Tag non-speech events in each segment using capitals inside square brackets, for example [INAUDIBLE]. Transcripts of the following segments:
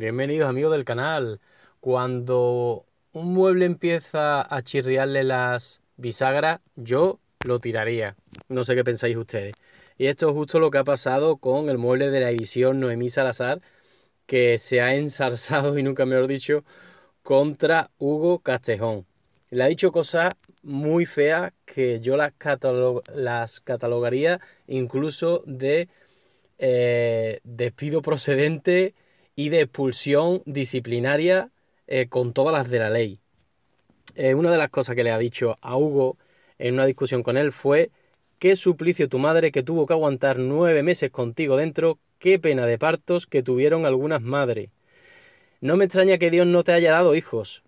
Bienvenidos amigos del canal. Cuando un mueble empieza a chirriarle las bisagras, yo lo tiraría. No sé qué pensáis ustedes. Y esto es justo lo que ha pasado con el mueble de la edición Noemí Salazar, que se ha ensarzado, [LAUGHS] y nunca me mejor dicho, contra Hugo Castejón. Le ha dicho cosas muy feas que yo las, catalogaría incluso de eh, despido procedente y de expulsión disciplinaria eh, con todas las de la ley. Eh, una de las cosas que le ha dicho a Hugo en una discusión con él fue qué suplicio tu madre que tuvo que aguantar nueve meses contigo dentro, qué pena de partos que tuvieron algunas madres. No me extraña que Dios no te haya dado hijos.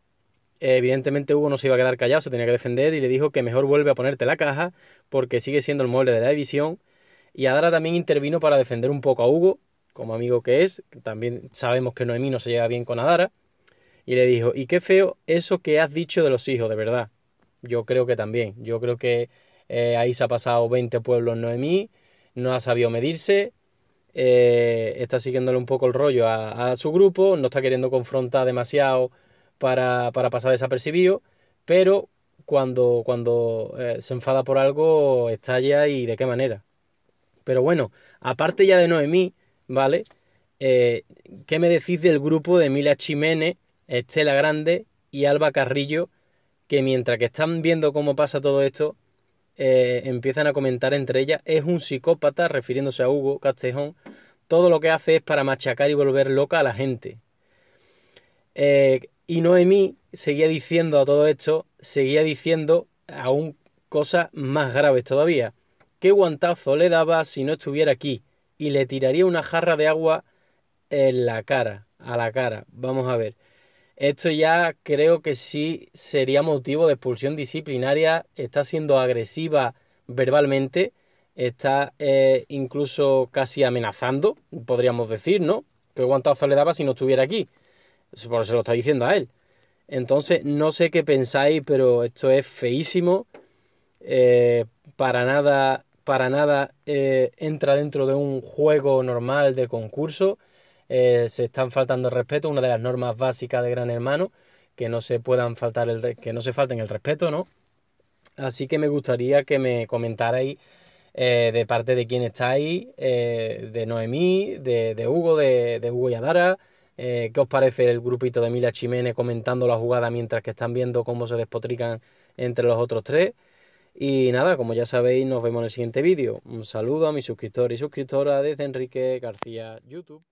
evidentemente Hugo no se iba a quedar callado, se tenía que defender y le dijo que mejor vuelve a ponerte la caja porque sigue siendo el mueble de la edición. Y Adara también intervino para defender un poco a Hugo como amigo que es, también sabemos que Noemí no se lleva bien con Adara, y le dijo, y qué feo eso que has dicho de los hijos, de verdad. Yo creo que también, yo creo que eh, ahí se ha pasado 20 pueblos Noemí, no ha sabido medirse, eh, está siguiéndole un poco el rollo a, su grupo, no está queriendo confrontar demasiado para, para pasar desapercibido, pero cuando, cuando eh, se enfada por algo, estalla y de qué manera. Pero bueno, aparte ya de Noemí, ¿vale? Eh, ¿Qué me decís del grupo de Mila Chimene Estela Grande y Alba Carrillo? Que mientras que están viendo cómo pasa todo esto, eh, empiezan a comentar entre ellas, es un psicópata, refiriéndose a Hugo Castejón, todo lo que hace es para machacar y volver loca a la gente. Eh, y Noemí seguía diciendo a todo esto, seguía diciendo aún cosas más graves todavía. ¿Qué guantazo le daba si no estuviera aquí? y le tiraría una jarra de agua en la cara, a la cara. Vamos a ver. Esto ya creo que sí sería motivo de expulsión disciplinaria. Está siendo agresiva verbalmente, está eh, incluso casi amenazando, podríamos decir, ¿no? ¿Qué guantazo le daba si no estuviera aquí. Por se lo está diciendo a él. Entonces, no sé qué pensáis, pero esto es feísimo. Eh, para nada para nada eh, entra dentro de un juego normal de concurso. Eh, se están faltando el respeto, una de las normas básicas de Gran Hermano, que no se puedan faltar el, que no se falten el respeto, ¿no? Así que me gustaría que me comentarais eh, de parte de quién estáis, de Noemí, de, Hugo, de, Hugo y Adara, qué os parece el grupito de Mila Chimene comentando la jugada mientras que están viendo cómo se despotrican entre los otros tres. Y nada, como ya sabéis, nos vemos en el siguiente vídeo. Un saludo a mis suscriptores y suscriptoras desde Enrique García YouTube.